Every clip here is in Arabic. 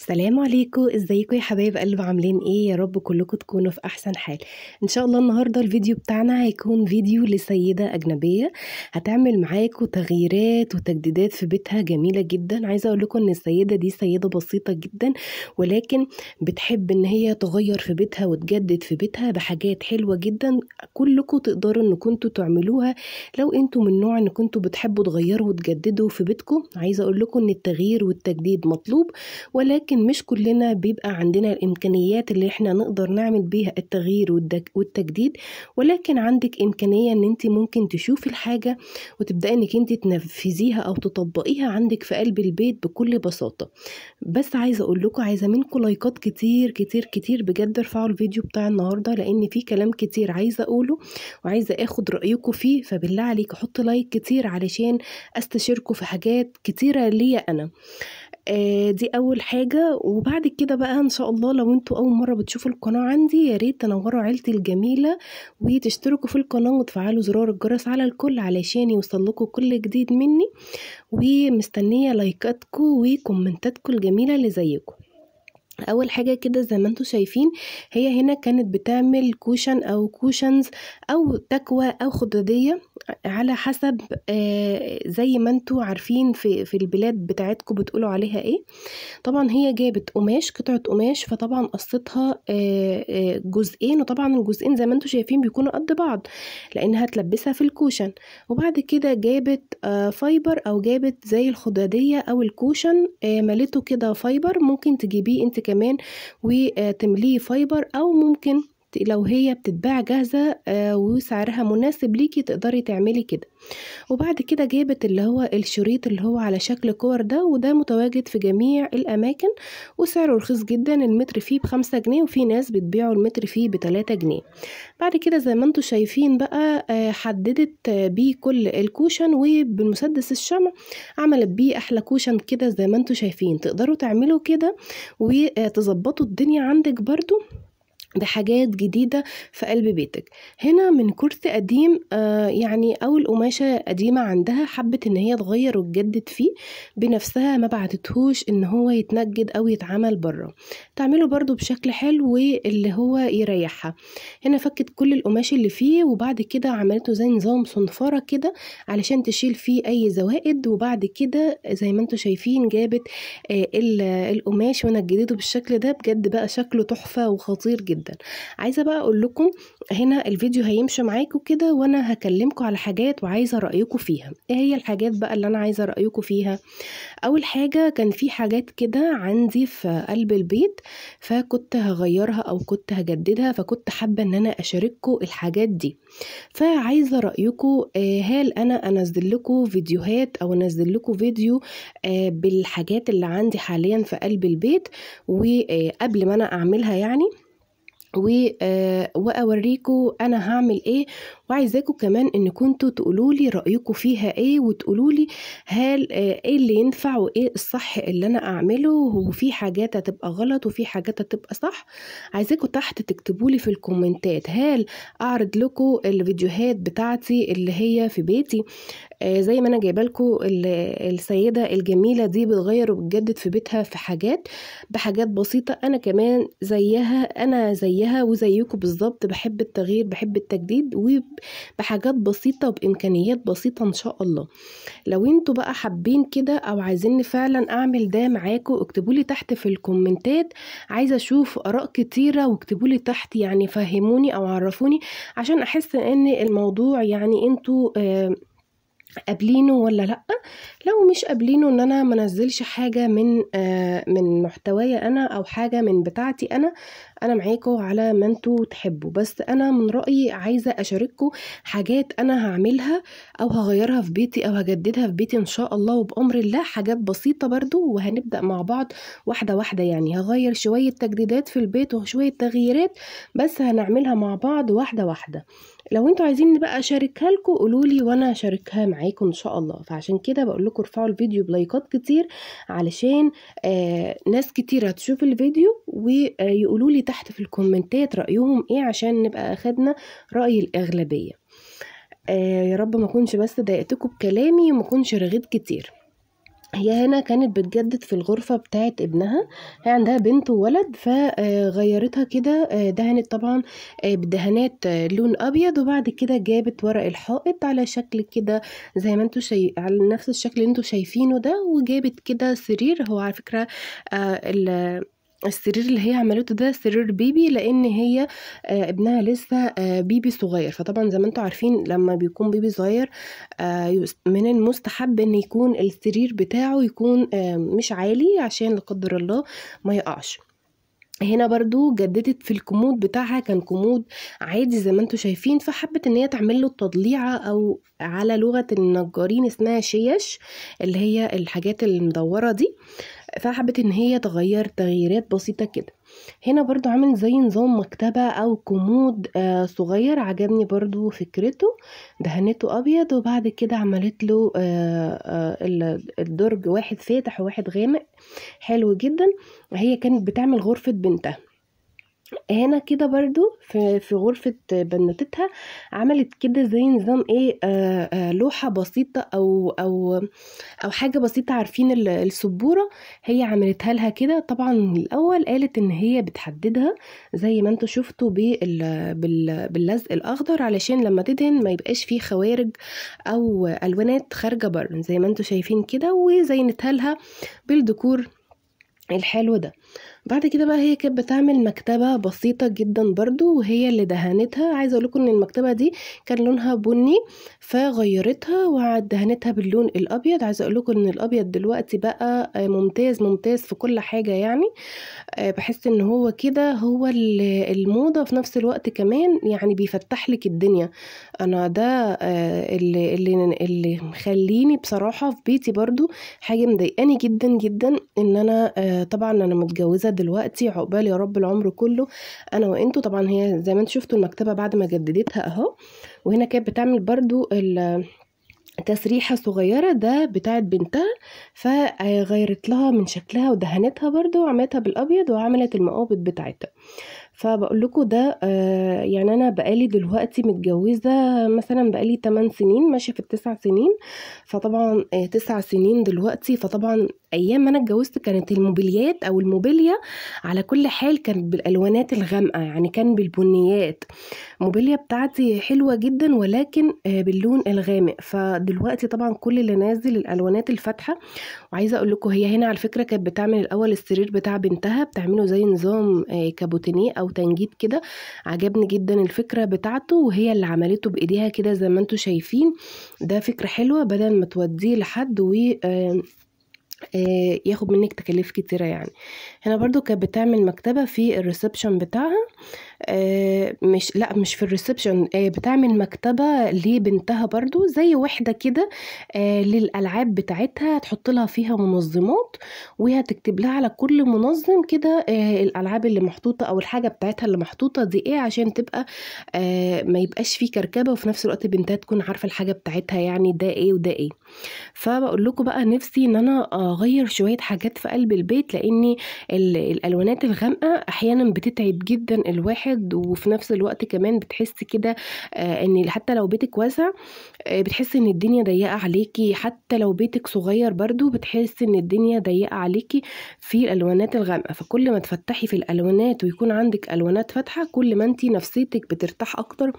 السلام عليكم ازيكم يا حبايب قلب عاملين ايه يا رب كلكم تكونوا في احسن حال ان شاء الله النهارده الفيديو بتاعنا هيكون فيديو لسيده اجنبيه هتعمل معاكم تغييرات وتجديدات في بيتها جميله جدا عايزه اقول لكم ان السيده دي سيده بسيطه جدا ولكن بتحب ان هي تغير في بيتها وتجدد في بيتها بحاجات حلوه جدا كلكم تقدروا ان كنتوا تعملوها لو انتوا من نوع ان كنتوا بتحبوا تغيروا وتجددوا في بيتكم عايزه اقول لكم ان التغيير والتجديد مطلوب ولكن ولكن مش كلنا بيبقى عندنا الإمكانيات اللي احنا نقدر نعمل بيها التغيير والتجديد ولكن عندك إمكانية إن أنت ممكن تشوفي الحاجة وتبدأي إنك أنت تنفذيها أو تطبقيها عندك في قلب البيت بكل بساطة بس عايزة أقول لكم عايزة منكم لايكات كتير كتير كتير بجد ارفعوا الفيديو بتاع النهاردة لأن في كلام كتير عايزة أقوله وعايزة أخد رأيكم فيه فبالله عليك حط لايك كتير علشان استشيركم في حاجات كتيرة ليا أنا آه، دي اول حاجه وبعد كده بقى ان شاء الله لو انتوا اول مره بتشوفوا القناه عندي يا ريت تنوروا عيلتي الجميله وتشتركوا في القناه وتفعلوا زرار الجرس على الكل علشان يوصلكوا كل جديد مني ومستنيه لايكاتكم وكومنتاتكم الجميله اللي زيكم اول حاجه كده زي ما انتم شايفين هي هنا كانت بتعمل كوشن او كوشنز او تكوى او خدوديه على حسب آه، زي ما انتم عارفين في في البلاد بتاعتكم بتقولوا عليها ايه طبعا هي جابت قماش قطعه قماش فطبعا قصتها آه، آه، جزئين وطبعا الجزئين زي ما انتم شايفين بيكونوا قد بعض لانها تلبسها في الكوشن وبعد كده جابت فايبر او جابت زي الخدوديه او الكوشن مليته كده فايبر ممكن تجيبيه انت كمان وتمليه فايبر أو ممكن لو هي بتتباع جاهزة آه، وسعرها مناسب ليكي تقدري تعملي كده وبعد كده جابت اللي هو الشريط اللي هو على شكل كور ده وده متواجد في جميع الأماكن وسعره رخيص جدا المتر فيه بخمسة جنيه وفي ناس بتبيعه المتر فيه بتلاتة جنيه بعد كده زي ما انتوا شايفين بقى آه، حددت بيه كل الكوشن وبالمسدس الشمع عملت بيه أحلى كوشن كده زي ما انتوا شايفين تقدروا تعملوا كده وتظبطوا الدنيا عندك برضو بحاجات جديدة في قلب بيتك هنا من كرسي قديم آه يعني أول قماشة قديمة عندها حبت إن هي تغير وتجدد فيه بنفسها ما بعتتهوش إن هو يتنجد أو يتعمل بره تعمله برضو بشكل حلو واللي هو يريحها هنا فكت كل القماش اللي فيه وبعد كده عملته زي نظام صنفرة كده علشان تشيل فيه أي زوائد وبعد كده زي ما انتوا شايفين جابت آه القماش ونجدته بالشكل ده بجد بقى شكله تحفة وخطير جدا جدا عايزه بقى اقول لكم هنا الفيديو هيمشي معاكم كده وانا هكلمكم على حاجات وعايزه رايكم فيها ايه هي الحاجات بقى اللي انا عايزه رايكم فيها اول حاجه كان في حاجات كده عندي في قلب البيت فكنت هغيرها او كنت هجددها فكنت حابه ان انا اشارككم الحاجات دي فعايزه رايكم آه، هل انا انزل لكم فيديوهات او انزل لكم فيديو آه، بالحاجات اللي عندي حاليا في قلب البيت وقبل آه، ما انا اعملها يعني و... آه، واوريكم انا هعمل ايه وعايزاكم كمان ان كنتوا تقولوا لي رايكم فيها ايه وتقولوا لي هل آه، ايه اللي ينفع وايه الصح اللي انا اعمله وفي حاجات هتبقى غلط وفي حاجات هتبقى صح عايزاكم تحت تكتبوا لي في الكومنتات هل اعرض لكم الفيديوهات بتاعتي اللي هي في بيتي آه، زي ما انا جايبه لكم السيده الجميله دي بتغير وبتجدد في بيتها في حاجات بحاجات بسيطه انا كمان زيها انا زيها وزيكم بالظبط بحب التغيير بحب التجديد وبحاجات بسيطه وبامكانيات بسيطه ان شاء الله لو انتوا بقى حابين كده او عايزين فعلا اعمل ده معاكم اكتبوا لي تحت في الكومنتات عايزه اشوف اراء كتيره واكتبوا لي تحت يعني فهموني او عرفوني عشان احس ان الموضوع يعني انتوا آه قابلينه ولا لا لو مش قابلينه ان انا منزلش حاجه من آه من محتوايا انا او حاجه من بتاعتي انا انا معاكو على ما انتوا تحبوا بس انا من رايي عايزه اشارككم حاجات انا هعملها او هغيرها في بيتي او هجددها في بيتي ان شاء الله وبامر الله حاجات بسيطه برضو وهنبدا مع بعض واحده واحده يعني هغير شويه تجديدات في البيت وشويه تغييرات بس هنعملها مع بعض واحده واحده لو انتوا عايزين بقى اشاركها لكم قولوا لي وانا اشاركها معاكم ان شاء الله فعشان كده بقول لكم ارفعوا الفيديو بلايكات كتير علشان آه ناس كتير هتشوف الفيديو ويقولوا لي تحت في الكومنتات رأيهم ايه عشان نبقى أخدنا رأي الأغلبية آه يا رب ما كنش بس ضايقتكم بكلامي وما كنش رغيت كتير هي هنا كانت بتجدد في الغرفة بتاعت ابنها هي عندها بنت وولد فغيرتها كده آه، دهنت طبعا آه، بدهانات آه، لون أبيض وبعد كده جابت ورق الحائط على شكل كده زي ما انتوا شي... على نفس الشكل اللي انتوا شايفينه ده وجابت كده سرير هو على فكرة آه السرير اللي هي عملته ده سرير بيبي لان هي آه، ابنها لسه آه، بيبي صغير فطبعا زي ما انتم عارفين لما بيكون بيبي صغير آه، من المستحب ان يكون السرير بتاعه يكون مش عالي عشان لا قدر الله ما يقعش هنا برضو جددت في الكمود بتاعها كان كومود عادي زي ما انتم شايفين فحبت ان هي تعمل له تضليعه او على لغه النجارين اسمها شيش اللي هي الحاجات المدوره دي آه فحبت ان هي تغير تغييرات بسيطه كده هنا برضو عامل زي نظام مكتبة او كومود آه صغير عجبني برضو فكرته دهنته ابيض وبعد كده عملت له آه آه الدرج واحد فاتح وواحد غامق حلو جدا هي كانت بتعمل غرفة بنتها هنا كده برضو في, في غرفة بناتتها عملت كده زي نظام ايه آه، آه، لوحة بسيطة او او او حاجة بسيطة عارفين السبورة هي عملتها لها كده طبعا الاول قالت ان هي بتحددها زي ما انتوا شفتوا باللزق الاخضر علشان لما تدهن ما يبقاش فيه خوارج او الوانات خارجة بره زي ما انتوا شايفين كده وزينتها لها بالديكور الحلو ده بعد كده بقى هي كانت بتعمل مكتبة بسيطة جدا برضو وهي اللي دهنتها عايزة لكم ان المكتبة دي كان لونها بني فغيرتها دهنتها باللون الابيض عايزة لكم ان الابيض دلوقتي بقى آه، ممتاز ممتاز في كل حاجة يعني آه، بحس ان هو كده هو الموضة في نفس الوقت كمان يعني بيفتح لك الدنيا انا ده اللي, آه، اللي, اللي مخليني بصراحة في بيتي برضو حاجة مضايقاني جدا جدا ان انا طبعا انا متجوزه دلوقتي عقبال يا رب العمر كله انا وانتوا طبعا هي زي ما انتوا شفتوا المكتبه بعد ما جددتها اهو وهنا كانت بتعمل برضو تسريحه صغيره ده بتاعت بنتها فغيرت لها من شكلها ودهنتها برضو وعملتها بالابيض وعملت المقابض بتاعتها فبقول لكم ده آه، يعني انا بقالي دلوقتي متجوزه مثلا بقالي 8 سنين ماشيه في التسع سنين فطبعا آه، تسع سنين دلوقتي فطبعا ايام ما انا اتجوزت كانت الموبيليات او الموبيليا على كل حال كانت بالالوانات الغامقه يعني كان بالبنيات الموبيليا بتاعتي حلوه جدا ولكن آه، باللون الغامق فدلوقتي طبعا كل اللي نازل الالوانات الفاتحه وعايزه اقول لكم هي هنا على فكره كانت بتعمل الاول السرير بتاع بنتها بتعمله زي نظام كابوتينيه او او تنجيد كده عجبني جدا الفكره بتاعته وهي اللي عملته بايديها كده زي ما انتم شايفين ده فكره حلوه بدل ما توديه لحد و آه، ياخد منك تكاليف كتيرة يعني هنا برضو كانت بتعمل مكتبة في الريسبشن بتاعها آه، مش لا مش في الريسبشن آه، بتعمل مكتبة لبنتها برضو زي وحدة كده للألعاب بتاعتها تحط لها فيها منظمات وهتكتب لها على كل منظم كده الألعاب اللي محطوطة أو الحاجة بتاعتها اللي محطوطة دي ايه عشان تبقى ما يبقاش فيه كركبة وفي نفس الوقت بنتها تكون عارفة الحاجة بتاعتها يعني ده ايه وده ايه فبقول لكم بقى نفسي ان انا اغير شويه حاجات في قلب البيت لان الالوانات الغامقه احيانا بتتعب جدا الواحد وفي نفس الوقت كمان بتحس كده آه، ان حتى لو بيتك واسع آه، بتحس ان الدنيا ضيقه عليكي حتى لو بيتك صغير برضو بتحس ان الدنيا ضيقه عليكي في الالوانات الغامقه فكل ما تفتحي في الالوانات ويكون عندك الوانات فاتحه كل ما انت نفسيتك بترتاح اكتر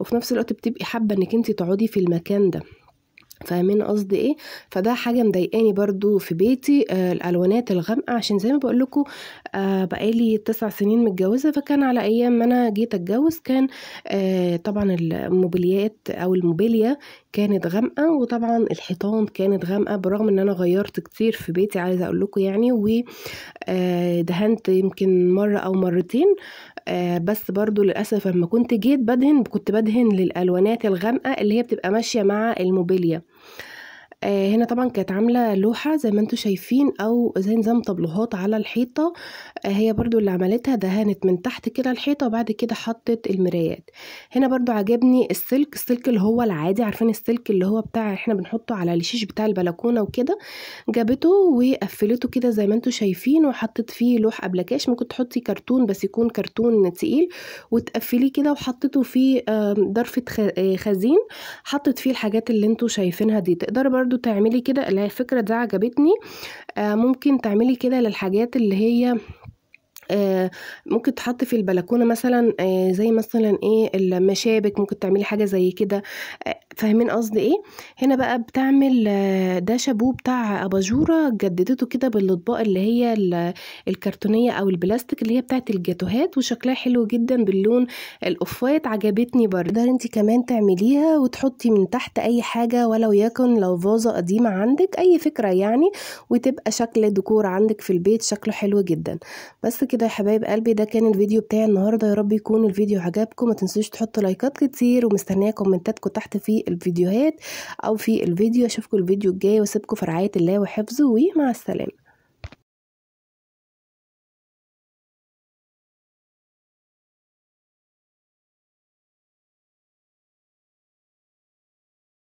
وفي نفس الوقت بتبقي حابه انك انت تقعدي في المكان ده فاهمين قصدي ايه فده حاجه مضايقاني برضو في بيتي آه الالوانات الغامقه عشان زي ما بقول لكم آه بقالي تسع سنين متجوزه فكان على ايام ما انا جيت اتجوز كان آه طبعا الموبيليات او الموبيليا كانت غامقه وطبعا الحيطان كانت غامقه بالرغم ان انا غيرت كتير في بيتي عايزه اقول لكم يعني ودهنت آه، يمكن مره او مرتين آه، بس برضو للاسف لما كنت جيت بدهن كنت بدهن للالوانات الغامقه اللي هي بتبقى ماشيه مع الموبيليا آه، هنا طبعا كانت عاملة لوحة زي ما انتم شايفين أو زي نظام طبلوهات على الحيطة آه، هي برضو اللي عملتها دهنت من تحت كده الحيطة وبعد كده حطت المرايات هنا برضو عجبني السلك السلك اللي هو العادي عارفين السلك اللي هو بتاع احنا بنحطه على الشيش بتاع البلكونة وكده جابته وقفلته كده زي ما انتم شايفين وحطت فيه لوح أبلكاش ممكن تحطي كرتون بس يكون كرتون تقيل وتقفليه كده وحطيته في ضرفه آه، خزين حطت فيه الحاجات اللي انتم شايفينها دي تقدر برضو برضو تعملي كده الفكرة دي عجبتني آه، ممكن تعملي كده للحاجات اللي هي آه، ممكن تحط في البلكونة مثلا آه، زي مثلا ايه المشابك ممكن تعملي حاجة زي كده آه، فاهمين قصدي ايه هنا بقى بتعمل ده شابوه بتاع اباجورة جددته كده بالاطباق اللي هي الكرتونية او البلاستيك اللي هي بتاعت الجاتوهات وشكلها حلو جدا باللون الاوفات عجبتني برضه تقدر انت كمان تعمليها وتحطي من تحت اي حاجة ولو يكن لو فازة قديمة عندك اي فكرة يعني وتبقى شكل ديكور عندك في البيت شكله حلو جدا بس كده كده يا حبايب قلبي ده كان الفيديو بتاعي النهارده يا رب يكون الفيديو عجبكم ما تنسوش تحطوا لايكات كتير ومستنيه كومنتاتكم تحت في الفيديوهات او في الفيديو اشوفكم الفيديو الجاي واسيبكم في رعايه الله وحفظه ومع السلامه